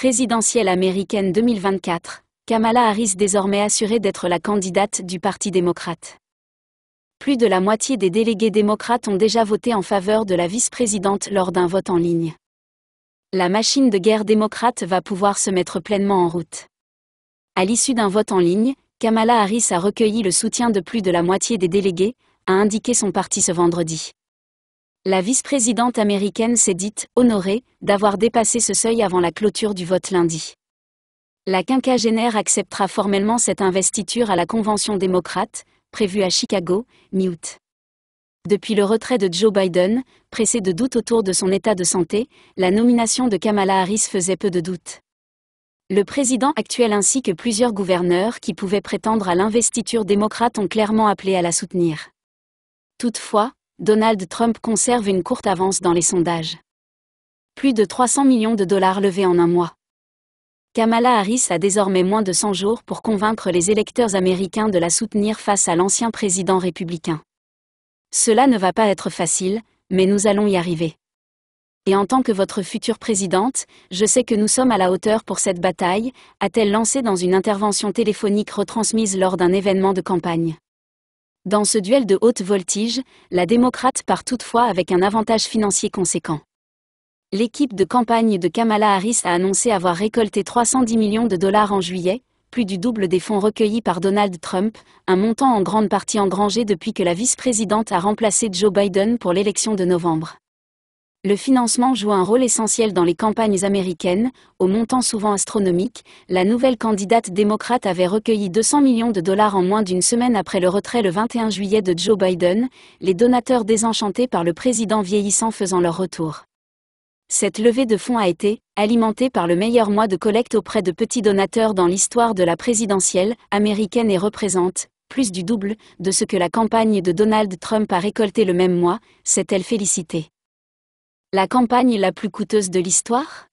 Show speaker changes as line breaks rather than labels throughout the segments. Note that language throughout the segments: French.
présidentielle américaine 2024, Kamala Harris désormais assurée d'être la candidate du Parti démocrate. Plus de la moitié des délégués démocrates ont déjà voté en faveur de la vice-présidente lors d'un vote en ligne. La machine de guerre démocrate va pouvoir se mettre pleinement en route. À l'issue d'un vote en ligne, Kamala Harris a recueilli le soutien de plus de la moitié des délégués, a indiqué son parti ce vendredi. La vice-présidente américaine s'est dite « honorée » d'avoir dépassé ce seuil avant la clôture du vote lundi. La quinquagénaire acceptera formellement cette investiture à la Convention démocrate, prévue à Chicago, mi-août. Depuis le retrait de Joe Biden, pressé de doutes autour de son état de santé, la nomination de Kamala Harris faisait peu de doutes. Le président actuel ainsi que plusieurs gouverneurs qui pouvaient prétendre à l'investiture démocrate ont clairement appelé à la soutenir. Toutefois, Donald Trump conserve une courte avance dans les sondages. Plus de 300 millions de dollars levés en un mois. Kamala Harris a désormais moins de 100 jours pour convaincre les électeurs américains de la soutenir face à l'ancien président républicain. Cela ne va pas être facile, mais nous allons y arriver. Et en tant que votre future présidente, je sais que nous sommes à la hauteur pour cette bataille, a-t-elle lancé dans une intervention téléphonique retransmise lors d'un événement de campagne. Dans ce duel de haute voltige, la démocrate part toutefois avec un avantage financier conséquent. L'équipe de campagne de Kamala Harris a annoncé avoir récolté 310 millions de dollars en juillet, plus du double des fonds recueillis par Donald Trump, un montant en grande partie engrangé depuis que la vice-présidente a remplacé Joe Biden pour l'élection de novembre. Le financement joue un rôle essentiel dans les campagnes américaines, au montant souvent astronomique. La nouvelle candidate démocrate avait recueilli 200 millions de dollars en moins d'une semaine après le retrait le 21 juillet de Joe Biden, les donateurs désenchantés par le président vieillissant faisant leur retour. Cette levée de fonds a été alimentée par le meilleur mois de collecte auprès de petits donateurs dans l'histoire de la présidentielle américaine et représente plus du double de ce que la campagne de Donald Trump a récolté le même mois, s'est-elle félicitée. La campagne la plus coûteuse de l'histoire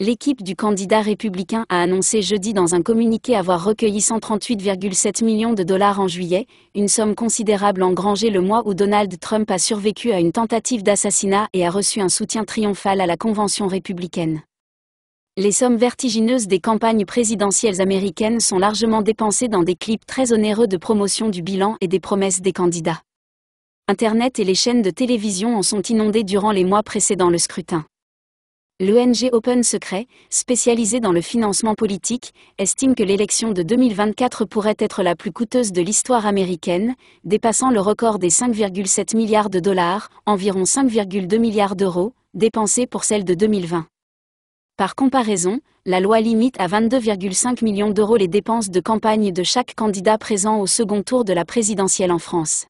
L'équipe du candidat républicain a annoncé jeudi dans un communiqué avoir recueilli 138,7 millions de dollars en juillet, une somme considérable engrangée le mois où Donald Trump a survécu à une tentative d'assassinat et a reçu un soutien triomphal à la Convention républicaine. Les sommes vertigineuses des campagnes présidentielles américaines sont largement dépensées dans des clips très onéreux de promotion du bilan et des promesses des candidats. Internet et les chaînes de télévision en sont inondées durant les mois précédant le scrutin. L'ONG Open Secret, spécialisée dans le financement politique, estime que l'élection de 2024 pourrait être la plus coûteuse de l'histoire américaine, dépassant le record des 5,7 milliards de dollars, environ 5,2 milliards d'euros, dépensés pour celle de 2020. Par comparaison, la loi limite à 22,5 millions d'euros les dépenses de campagne de chaque candidat présent au second tour de la présidentielle en France.